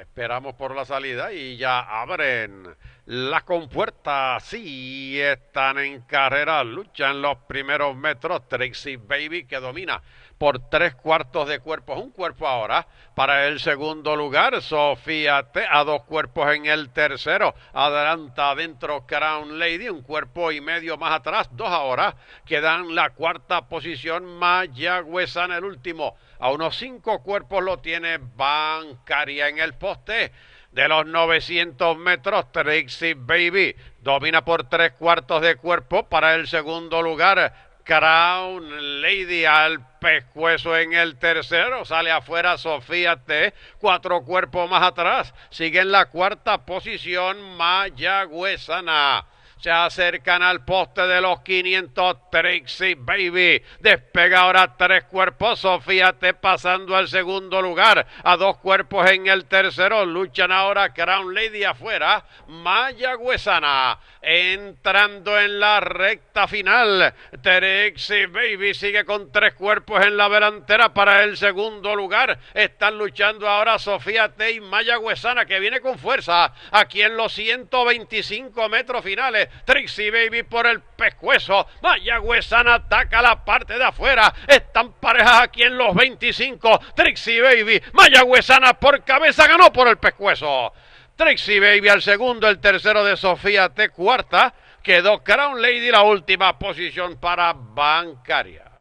Esperamos por la salida y ya abren la compuerta, sí, están en carrera, luchan los primeros metros. Trixie Baby que domina por tres cuartos de cuerpos, un cuerpo ahora para el segundo lugar. Sofía T a dos cuerpos en el tercero. Adelanta adentro Crown Lady, un cuerpo y medio más atrás, dos ahora. Quedan la cuarta posición, en el último. A unos cinco cuerpos lo tiene Bancaria en el poste de los 900 metros, Trixie Baby domina por tres cuartos de cuerpo para el segundo lugar. Crown Lady al pescuezo en el tercero, sale afuera Sofía T, cuatro cuerpos más atrás, sigue en la cuarta posición Maya Huesana. Se acercan al poste de los 500. Trixie Baby despega ahora tres cuerpos. Sofía te pasando al segundo lugar. A dos cuerpos en el tercero. Luchan ahora Crown Lady afuera. Maya Huesana entrando en la recta final. Trixie Baby sigue con tres cuerpos en la delantera para el segundo lugar. Están luchando ahora Sofía T y Maya Huesana que viene con fuerza aquí en los 125 metros finales. Trixie Baby por el pescuezo. Mayagüezana ataca la parte de afuera. Están parejas aquí en los 25. Trixie Baby. Mayagüezana por cabeza ganó por el pescuezo. Trixie Baby al segundo, el tercero de Sofía T. Cuarta. Quedó Crown Lady la última posición para Bancaria.